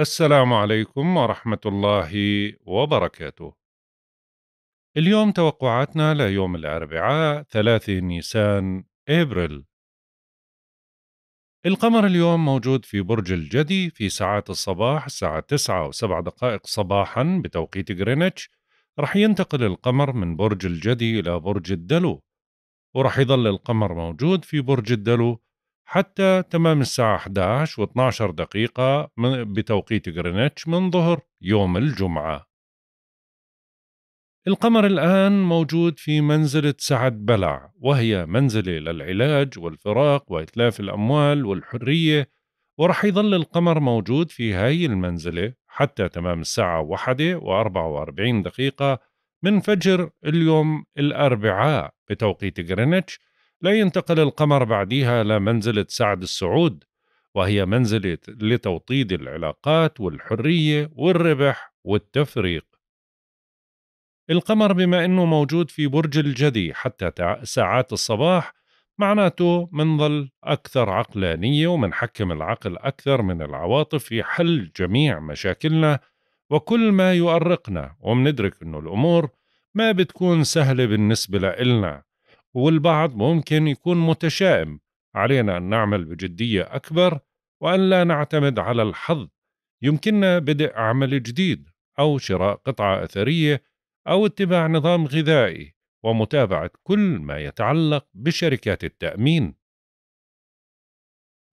السلام عليكم ورحمة الله وبركاته. اليوم توقعاتنا ليوم الأربعاء 3 نيسان أبريل. القمر اليوم موجود في برج الجدي في ساعات الصباح الساعة 9 و7 دقائق صباحا بتوقيت غرينتش رح ينتقل القمر من برج الجدي إلى برج الدلو ورح يظل القمر موجود في برج الدلو حتى تمام الساعة 11 و12 دقيقة من بتوقيت غرينتش من ظهر يوم الجمعة القمر الآن موجود في منزلة سعد بلع وهي منزلة للعلاج والفراق وإتلاف الأموال والحرية ورح يظل القمر موجود في هاي المنزلة حتى تمام الساعة واحدة و44 دقيقة من فجر اليوم الأربعاء بتوقيت غرينتش لا ينتقل القمر بعدها إلى منزلة سعد السعود وهي منزلة لتوطيد العلاقات والحرية والربح والتفريق القمر بما أنه موجود في برج الجدي حتى ساعات الصباح معناته منظل أكثر عقلانية ومنحكم العقل أكثر من العواطف في حل جميع مشاكلنا وكل ما يؤرقنا ومندرك أنه الأمور ما بتكون سهلة بالنسبة لإلنا والبعض ممكن يكون متشائم علينا أن نعمل بجدية أكبر وأن لا نعتمد على الحظ يمكننا بدء عمل جديد أو شراء قطعة أثرية أو اتباع نظام غذائي ومتابعة كل ما يتعلق بشركات التأمين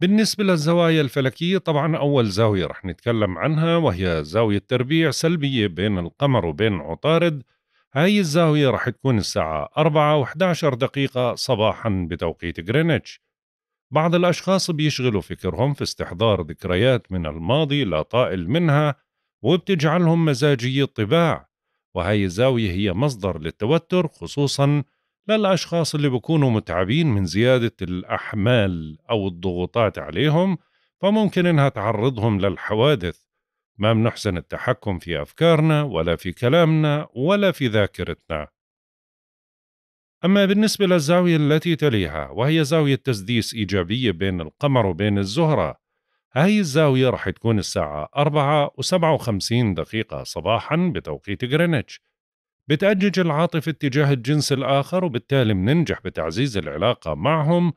بالنسبة للزوايا الفلكية طبعا أول زاوية رح نتكلم عنها وهي زاوية تربيع سلبية بين القمر وبين عطارد هاي الزاوية رح تكون الساعة 4 و11 دقيقة صباحا بتوقيت غرينتش بعض الأشخاص بيشغلوا فكرهم في استحضار ذكريات من الماضي لا طائل منها وبتجعلهم مزاجي الطباع وهاي الزاوية هي مصدر للتوتر خصوصا للأشخاص اللي بكونوا متعبين من زيادة الأحمال أو الضغوطات عليهم فممكن إنها تعرضهم للحوادث ما بنحسن التحكم في أفكارنا ولا في كلامنا ولا في ذاكرتنا. أما بالنسبة للزاوية التي تليها وهي زاوية تسديس إيجابية بين القمر وبين الزهرة، هاي الزاوية رح تكون الساعة 4 و57 دقيقة صباحا بتوقيت غرينتش. بتأجج العاطفة اتجاه الجنس الآخر وبالتالي مننجح بتعزيز العلاقة معهم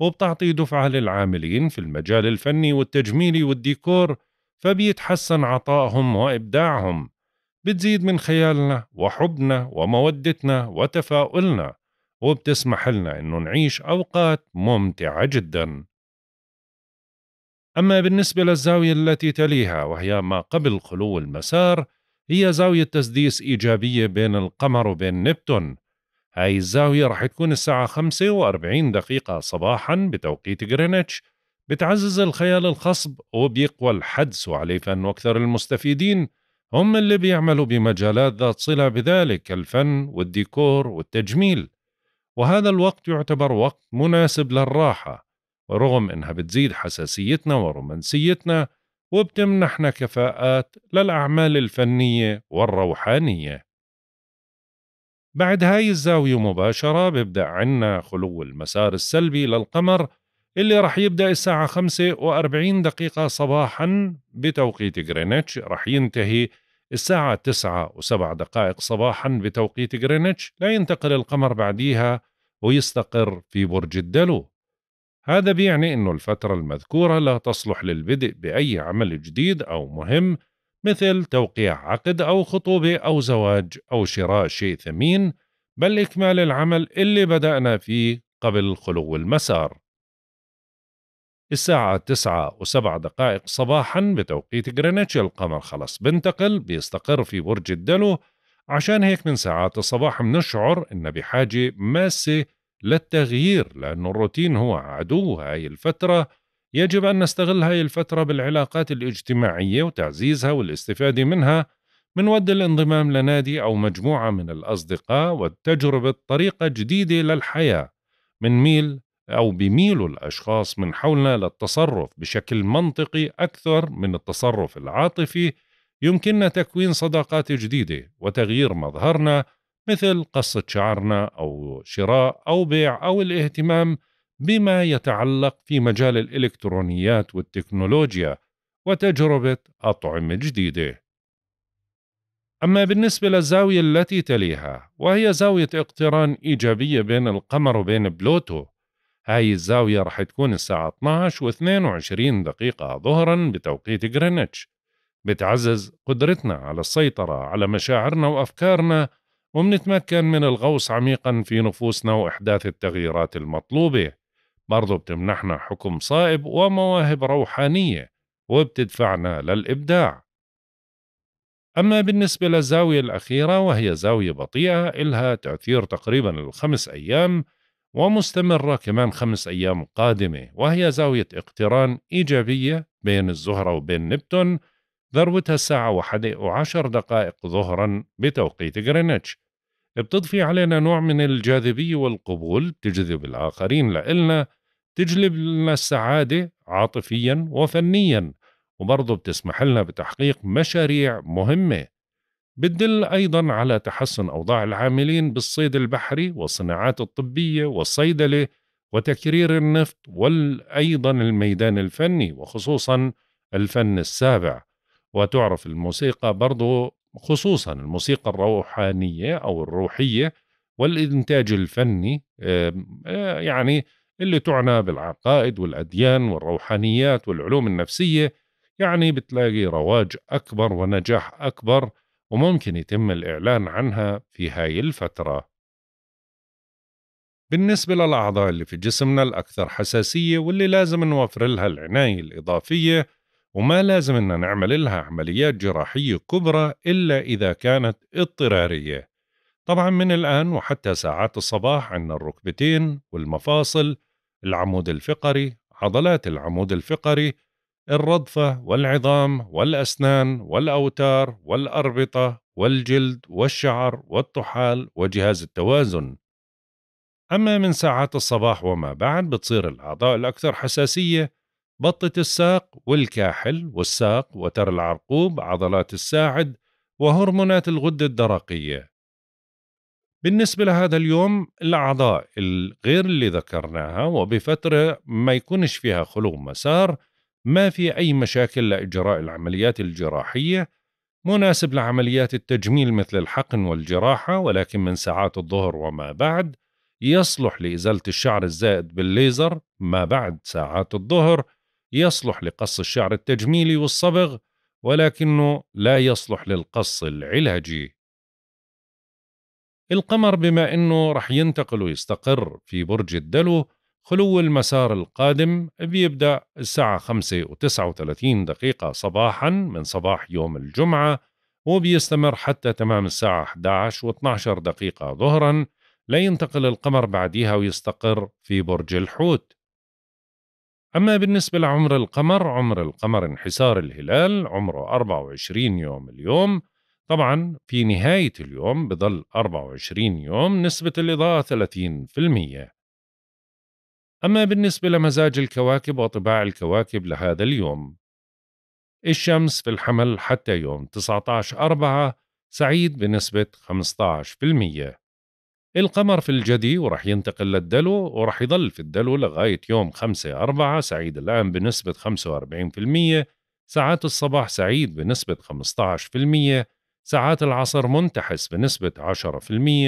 وبتعطي دفعة للعاملين في المجال الفني والتجميلي والديكور فبيتحسن عطائهم وإبداعهم بتزيد من خيالنا وحبنا ومودتنا وتفاؤلنا وبتسمح لنا إنه نعيش أوقات ممتعة جدا أما بالنسبة للزاوية التي تليها وهي ما قبل خلو المسار هي زاوية تسديس إيجابية بين القمر وبين نبتون هاي الزاوية رح تكون الساعة 45 دقيقة صباحا بتوقيت غرينتش بتعزز الخيال الخصب وبيقوى الحدس وعليه فن وأكثر المستفيدين هم اللي بيعملوا بمجالات ذات صلة بذلك الفن والديكور والتجميل وهذا الوقت يعتبر وقت مناسب للراحة رغم إنها بتزيد حساسيتنا ورومانسيتنا وبتمنحنا كفاءات للأعمال الفنية والروحانية بعد هاي الزاوية مباشرة بيبدأ عنا خلو المسار السلبي للقمر اللي راح يبدأ الساعة 45 دقيقة صباحا بتوقيت غرينتش راح ينتهي الساعة تسعة وسبع دقائق صباحا بتوقيت غرينتش لا ينتقل القمر بعديها ويستقر في برج الدلو هذا بيعني أنه الفترة المذكورة لا تصلح للبدء بأي عمل جديد أو مهم مثل توقيع عقد أو خطوبة أو زواج أو شراء شيء ثمين بل إكمال العمل اللي بدأنا فيه قبل خلو المسار الساعة تسعة و دقائق صباحا بتوقيت جرينتش القمر خلص بنتقل بيستقر في برج الدلو عشان هيك من ساعات الصباح بنشعر إن بحاجة ماسة للتغيير لأنه الروتين هو عدو هاي الفترة يجب أن نستغل هاي الفترة بالعلاقات الاجتماعية وتعزيزها والاستفادة منها ود الانضمام لنادي أو مجموعة من الأصدقاء وتجربة طريقة جديدة للحياة ميل أو بيميلوا الأشخاص من حولنا للتصرف بشكل منطقي أكثر من التصرف العاطفي يمكننا تكوين صداقات جديدة وتغيير مظهرنا مثل قصة شعرنا أو شراء أو بيع أو الاهتمام بما يتعلق في مجال الإلكترونيات والتكنولوجيا وتجربة أطعمة جديدة. أما بالنسبة للزاوية التي تليها وهي زاوية اقتران إيجابية بين القمر وبين بلوتو هاي الزاوية رح تكون الساعة 12 و22 دقيقة ظهرا بتوقيت غرينتش بتعزز قدرتنا على السيطرة على مشاعرنا وأفكارنا وبنتمكن من الغوص عميقا في نفوسنا وإحداث التغييرات المطلوبة برضو بتمنحنا حكم صائب ومواهب روحانية وبتدفعنا للإبداع أما بالنسبة للزاوية الأخيرة وهي زاوية بطيئة إلها تأثير تقريبا الخمس أيام ومستمرة كمان خمس أيام قادمة وهي زاوية اقتران إيجابية بين الزهرة وبين نبتون ذروتها الساعة واحدة وعشر دقائق ظهرا بتوقيت غرينتش بتضفي علينا نوع من الجاذبية والقبول بتجذب الآخرين لإلنا تجلب لنا السعادة عاطفيا وفنيا وبرضه بتسمح لنا بتحقيق مشاريع مهمة بتدل أيضا على تحسن أوضاع العاملين بالصيد البحري والصناعات الطبية والصيدلة وتكرير النفط وأيضا الميدان الفني وخصوصا الفن السابع وتعرف الموسيقى برضو خصوصا الموسيقى الروحانية أو الروحية والإنتاج الفني آه، يعني اللي تعنى بالعقائد والأديان والروحانيات والعلوم النفسية يعني بتلاقي رواج أكبر ونجاح أكبر وممكن يتم الإعلان عنها في هاي الفترة بالنسبة للأعضاء اللي في جسمنا الأكثر حساسية واللي لازم نوفر لها العناية الإضافية وما لازم إن نعمل لها عمليات جراحية كبرى إلا إذا كانت اضطرارية طبعا من الآن وحتى ساعات الصباح عندنا الركبتين والمفاصل العمود الفقري عضلات العمود الفقري الرضفة والعظام والأسنان والأوتار والأربطة والجلد والشعر والطحال وجهاز التوازن أما من ساعات الصباح وما بعد بتصير الأعضاء الأكثر حساسية بطة الساق والكاحل والساق وتر العرقوب عضلات الساعد وهرمونات الغدة الدرقية بالنسبة لهذا اليوم الأعضاء الغير اللي ذكرناها وبفترة ما يكونش فيها خلو مسار ما في أي مشاكل لإجراء العمليات الجراحية مناسب لعمليات التجميل مثل الحقن والجراحة ولكن من ساعات الظهر وما بعد يصلح لإزالة الشعر الزائد بالليزر ما بعد ساعات الظهر يصلح لقص الشعر التجميلي والصبغ ولكنه لا يصلح للقص العلاجي القمر بما أنه رح ينتقل ويستقر في برج الدلو خلو المسار القادم بيبدأ الساعة 5 و39 دقيقة صباحا من صباح يوم الجمعة وبيستمر حتى تمام الساعة 11 و12 دقيقة ظهرا لينتقل القمر بعديها ويستقر في برج الحوت أما بالنسبة لعمر القمر عمر القمر انحسار الهلال عمره 24 يوم اليوم طبعا في نهاية اليوم بظل 24 يوم نسبة الإضاءة 30% أما بالنسبة لمزاج الكواكب وطباع الكواكب لهذا اليوم الشمس في الحمل حتى يوم 19 4 سعيد بنسبة 15% القمر في الجدي ورح ينتقل للدلو ورح يضل في الدلو لغاية يوم 5 أربعة سعيد الآن بنسبة 45% ساعات الصباح سعيد بنسبة 15% ساعات العصر منتحس بنسبة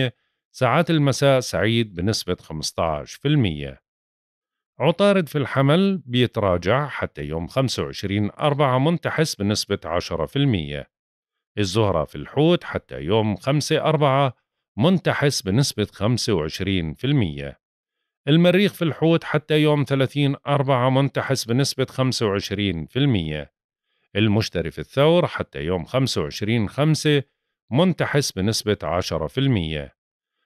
10% ساعات المساء سعيد بنسبة 15% عطارد في الحمل بيتراجع حتى يوم 25 أربعة منتحس بنسبة 10% الزهرة في الحوت حتى يوم 5 أربعة منتحس بنسبة 25% المريخ في الحوت حتى يوم 30 أربعة منتحس بنسبة 25% المشتري في الثور حتى يوم 25 خمسة منتحس بنسبة 10%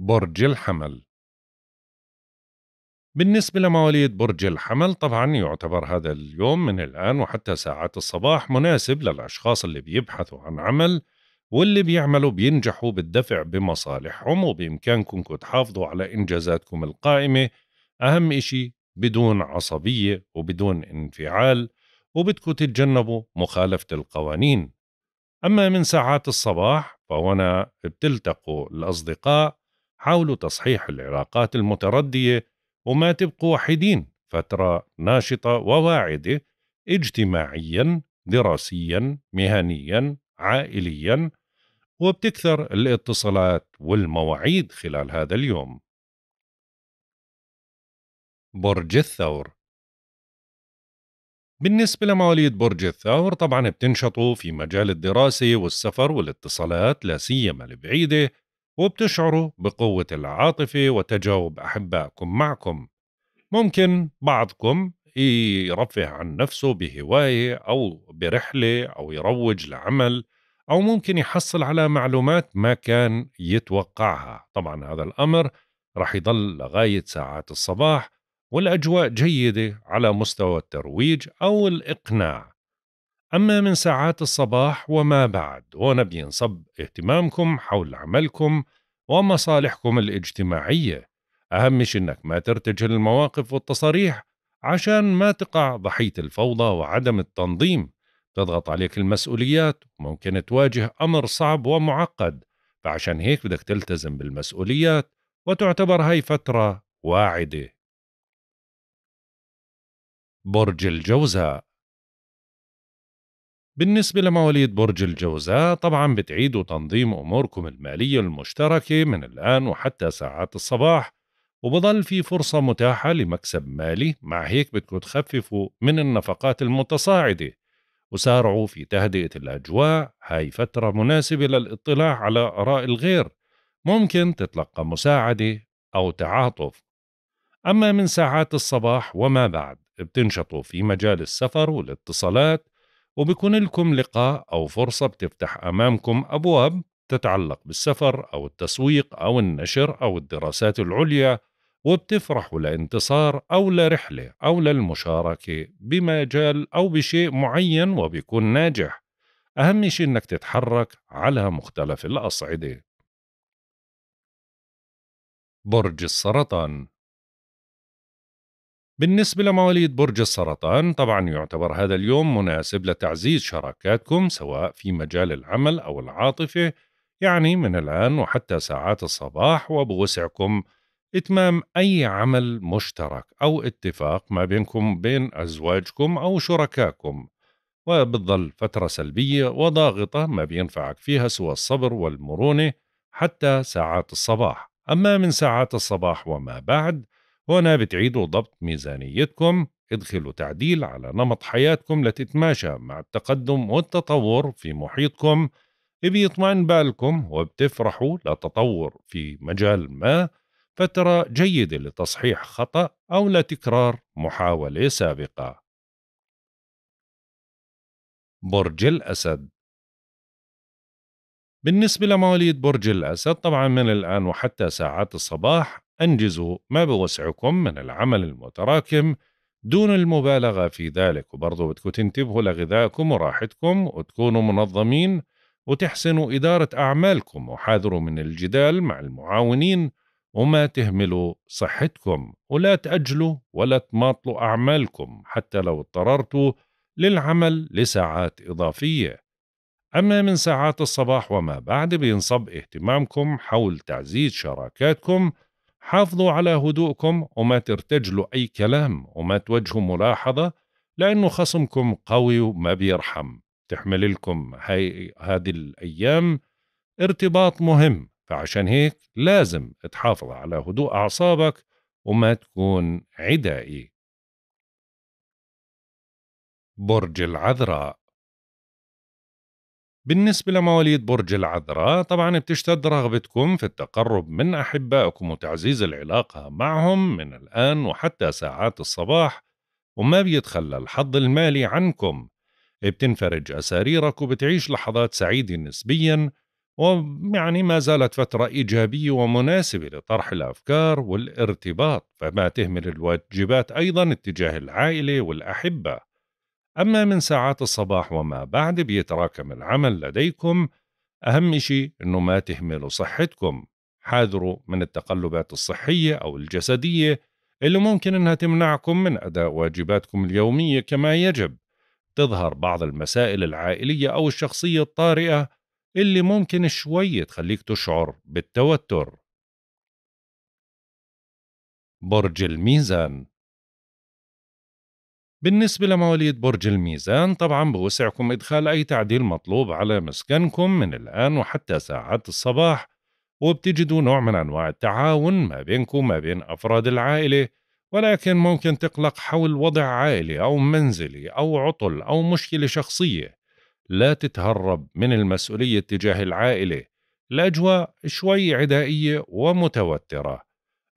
برج الحمل بالنسبة لمواليد برج الحمل طبعا يعتبر هذا اليوم من الآن وحتى ساعات الصباح مناسب للأشخاص اللي بيبحثوا عن عمل واللي بيعملوا بينجحوا بالدفع بمصالحهم وبإمكانكم تحافظوا على إنجازاتكم القائمة أهم إشي بدون عصبية وبدون انفعال وبدكم تتجنبوا مخالفة القوانين أما من ساعات الصباح فهنا بتلتقوا الأصدقاء حاولوا تصحيح العلاقات المتردية وما تبقوا وحيدين فترة ناشطة وواعدة اجتماعيا دراسيا مهنيا عائليا وبتكثر الاتصالات والمواعيد خلال هذا اليوم برج الثور بالنسبة لمواليد برج الثور طبعا بتنشطوا في مجال الدراسة والسفر والاتصالات لا سيما البعيدة وبتشعروا بقوة العاطفة وتجاوب أحبائكم معكم ممكن بعضكم يرفه عن نفسه بهواية أو برحلة أو يروج لعمل أو ممكن يحصل على معلومات ما كان يتوقعها طبعا هذا الأمر رح يضل لغاية ساعات الصباح والأجواء جيدة على مستوى الترويج أو الإقناع أما من ساعات الصباح وما بعد ونبي بينصب اهتمامكم حول عملكم ومصالحكم الاجتماعية أهم شيء إنك ما ترتجل المواقف والتصاريح عشان ما تقع ضحية الفوضى وعدم التنظيم تضغط عليك المسؤوليات ممكن تواجه أمر صعب ومعقد فعشان هيك بدك تلتزم بالمسؤوليات وتعتبر هاي فترة واعدة برج الجوزاء بالنسبة لمواليد برج الجوزاء طبعا بتعيدوا تنظيم أموركم المالية المشتركة من الآن وحتى ساعات الصباح وبضل في فرصة متاحة لمكسب مالي مع هيك بدكم تخففوا من النفقات المتصاعدة وسارعوا في تهدئة الأجواء هاي فترة مناسبة للاطلاع على آراء الغير ممكن تتلقى مساعدة أو تعاطف أما من ساعات الصباح وما بعد بتنشطوا في مجال السفر والاتصالات وبكون لكم لقاء أو فرصة بتفتح أمامكم أبواب تتعلق بالسفر أو التسويق أو النشر أو الدراسات العليا وبتفرحوا لانتصار أو لرحلة أو للمشاركة بمجال أو بشيء معين وبيكون ناجح أهم شيء إنك تتحرك على مختلف الأصعدة برج السرطان بالنسبة لمواليد برج السرطان طبعا يعتبر هذا اليوم مناسب لتعزيز شراكاتكم سواء في مجال العمل أو العاطفة يعني من الآن وحتى ساعات الصباح وبوسعكم إتمام أي عمل مشترك أو اتفاق ما بينكم بين أزواجكم أو شركائكم وبتظل فترة سلبية وضاغطة ما بينفعك فيها سوى الصبر والمرونة حتى ساعات الصباح أما من ساعات الصباح وما بعد هنا بتعيدوا ضبط ميزانيتكم ادخلوا تعديل على نمط حياتكم لتتماشى مع التقدم والتطور في محيطكم بيطمئن بالكم وبتفرحوا لتطور في مجال ما فترة جيدة لتصحيح خطأ أو لتكرار محاولة سابقة برج الأسد بالنسبة لمواليد برج الأسد طبعا من الآن وحتى ساعات الصباح أنجزوا ما بوسعكم من العمل المتراكم دون المبالغة في ذلك وبرضه بدكم تنتبهوا لغذائكم وراحتكم وتكونوا منظمين وتحسنوا إدارة أعمالكم وحاذروا من الجدال مع المعاونين وما تهملوا صحتكم ولا تأجلوا ولا تماطلوا أعمالكم حتى لو اضطررتوا للعمل لساعات إضافية أما من ساعات الصباح وما بعد بينصب اهتمامكم حول تعزيز شراكاتكم حافظوا على هدوءكم وما ترتجلوا أي كلام وما توجهوا ملاحظة لأنه خصمكم قوي وما بيرحم تحمل لكم هاي هذه الأيام ارتباط مهم فعشان هيك لازم تحافظ على هدوء أعصابك وما تكون عدائي برج العذراء بالنسبة لمواليد برج العذراء طبعا بتشتد رغبتكم في التقرب من أحبائكم وتعزيز العلاقة معهم من الآن وحتى ساعات الصباح وما بيتخلى الحظ المالي عنكم بتنفرج أساريرك وبتعيش لحظات سعيدة نسبيا ويعني ما زالت فترة إيجابية ومناسبة لطرح الأفكار والارتباط فما تهمل الواجبات أيضا اتجاه العائلة والأحبة أما من ساعات الصباح وما بعد بيتراكم العمل لديكم أهم شيء أنه ما تهملوا صحتكم حاذروا من التقلبات الصحية أو الجسدية اللي ممكن أنها تمنعكم من أداء واجباتكم اليومية كما يجب تظهر بعض المسائل العائلية أو الشخصية الطارئة اللي ممكن شوي تخليك تشعر بالتوتر برج الميزان بالنسبة لمواليد برج الميزان طبعا بوسعكم إدخال أي تعديل مطلوب على مسكنكم من الآن وحتى ساعات الصباح وبتجدوا نوع من أنواع التعاون ما بينكم وما بين أفراد العائلة ولكن ممكن تقلق حول وضع عائلي أو منزلي أو عطل أو مشكلة شخصية لا تتهرب من المسؤولية تجاه العائلة الأجواء شوي عدائية ومتوترة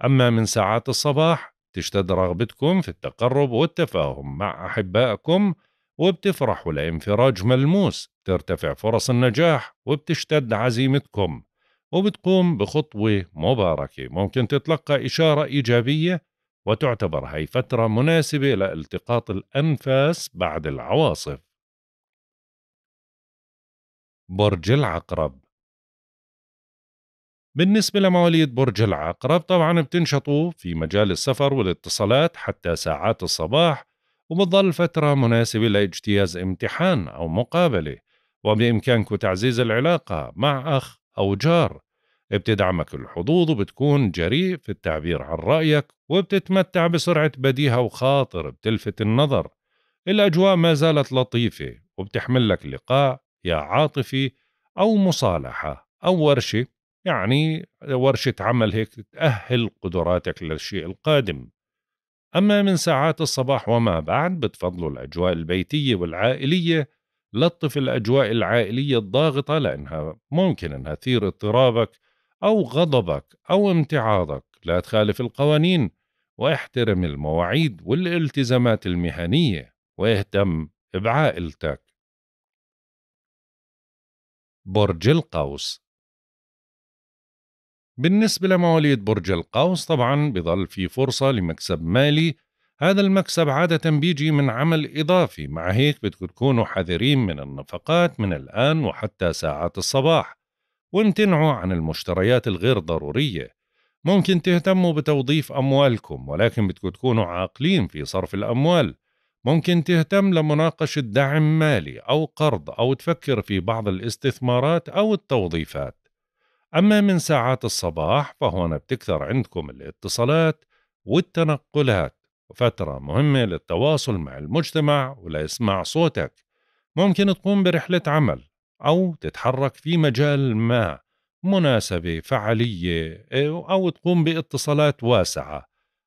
أما من ساعات الصباح تشتد رغبتكم في التقرب والتفاهم مع أحبائكم وبتفرحوا لانفراج ملموس بترتفع فرص النجاح وبتشتد عزيمتكم وبتقوم بخطوة مباركة ممكن تتلقى إشارة إيجابية وتعتبر هي فترة مناسبة لالتقاط الأنفاس بعد العواصف برج العقرب بالنسبة لمواليد برج العقرب طبعا بتنشطوا في مجال السفر والاتصالات حتى ساعات الصباح وبتظل فترة مناسبة لاجتياز امتحان أو مقابلة وبإمكانكم تعزيز العلاقة مع أخ أو جار بتدعمك الحظوظ وبتكون جريء في التعبير عن رأيك وبتتمتع بسرعة بديهة وخاطر بتلفت النظر الأجواء ما زالت لطيفة وبتحمل لك لقاء يا عاطفي أو مصالحة أو ورشة يعني ورشة عمل هيك تأهل قدراتك للشيء القادم أما من ساعات الصباح وما بعد بتفضلوا الأجواء البيتية والعائلية لطف الأجواء العائلية الضاغطة لأنها ممكن أنها تثير اضطرابك أو غضبك أو امتعاضك لا تخالف القوانين واحترم المواعيد والالتزامات المهنية واهتم بعائلتك برج القوس بالنسبة لمواليد برج القوس طبعا بظل في فرصة لمكسب مالي هذا المكسب عادة بيجي من عمل إضافي مع هيك بدكم تكونوا حذرين من النفقات من الآن وحتى ساعات الصباح وامتنعوا عن المشتريات الغير ضرورية ممكن تهتموا بتوظيف أموالكم ولكن بدكم تكونوا عاقلين في صرف الأموال ممكن تهتم لمناقشة دعم مالي أو قرض أو تفكر في بعض الاستثمارات أو التوظيفات أما من ساعات الصباح فهنا بتكثر عندكم الاتصالات والتنقلات وفترة مهمة للتواصل مع المجتمع ولإسماع صوتك ممكن تقوم برحلة عمل أو تتحرك في مجال ما مناسبة فعالية أو تقوم باتصالات واسعة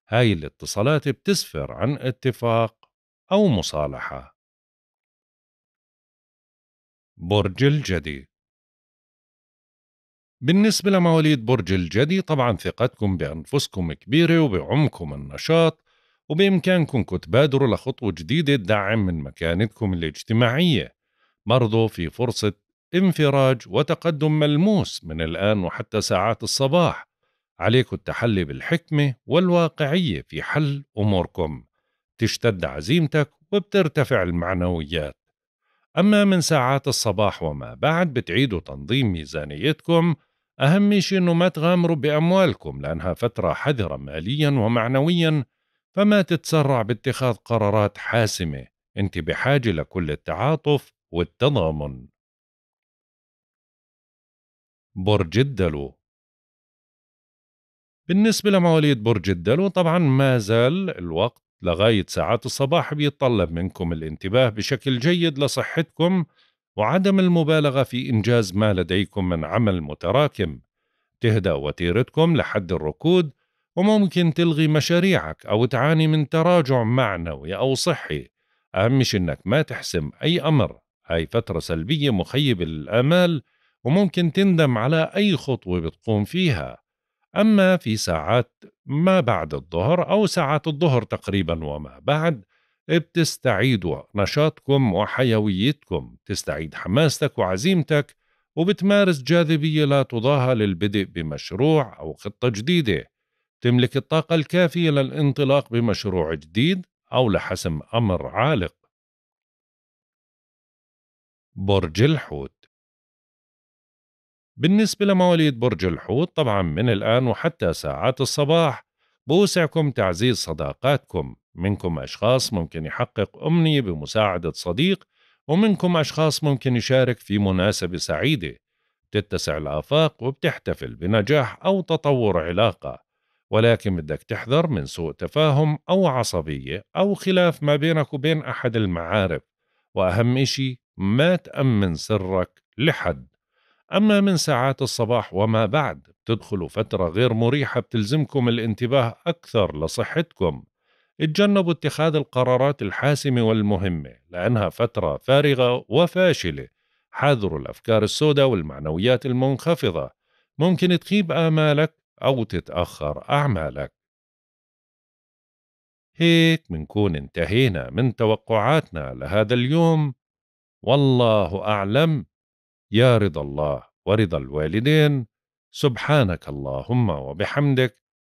هاي الاتصالات بتسفر عن اتفاق أو مصالحة برج الجدي بالنسبة لمواليد برج الجدي طبعا ثقتكم بأنفسكم كبيرة وبعمكم النشاط وبإمكانكم تبادروا لخطوة جديدة تدعم من مكانتكم الاجتماعية برضو في فرصة انفراج وتقدم ملموس من الآن وحتى ساعات الصباح عليكم التحلي بالحكمة والواقعية في حل أموركم تشتد عزيمتك وبترتفع المعنويات أما من ساعات الصباح وما بعد بتعيدوا تنظيم ميزانيتكم أهم شيء أنه ما تغامروا بأموالكم لأنها فترة حذرة ماليا ومعنويا فما تتسرع باتخاذ قرارات حاسمة أنت بحاجة لكل التعاطف والتضامن برج الدلو بالنسبة لمواليد برج الدلو طبعا ما زال الوقت لغاية ساعات الصباح بيتطلب منكم الانتباه بشكل جيد لصحتكم وعدم المبالغة في إنجاز ما لديكم من عمل متراكم تهدأ وتيرتكم لحد الركود وممكن تلغي مشاريعك أو تعاني من تراجع معنوي أو صحي أهم شي إنك ما تحسم أي أمر هاي فترة سلبية مخيبة للآمال وممكن تندم على أي خطوة بتقوم فيها أما في ساعات ما بعد الظهر أو ساعات الظهر تقريبا وما بعد إيه، بتستعيدوا نشاطكم وحيويتكم تستعيد حماستك وعزيمتك وبتمارس جاذبية لا تضاهى للبدء بمشروع أو خطة جديدة تملك الطاقة الكافية للانطلاق بمشروع جديد أو لحسم أمر عالق برج الحوت بالنسبة لمواليد برج الحوت طبعا من الآن وحتى ساعات الصباح بوسعكم تعزيز صداقاتكم منكم أشخاص ممكن يحقق أمنية بمساعدة صديق ومنكم أشخاص ممكن يشارك في مناسبة سعيدة بتتسع الآفاق وبتحتفل بنجاح أو تطور علاقة ولكن بدك تحذر من سوء تفاهم أو عصبية أو خلاف ما بينك وبين أحد المعارف وأهم إشي ما تأمن سرك لحد أما من ساعات الصباح وما بعد بتدخلوا فترة غير مريحة بتلزمكم الانتباه أكثر لصحتكم اتجنبوا اتخاذ القرارات الحاسمة والمهمة لأنها فترة فارغة وفاشلة حذروا الأفكار السوداء والمعنويات المنخفضة ممكن تخيب آمالك أو تتأخر أعمالك هيك منكون انتهينا من توقعاتنا لهذا اليوم والله أعلم يا رضا الله ورضا الوالدين سبحانك اللهم وبحمدك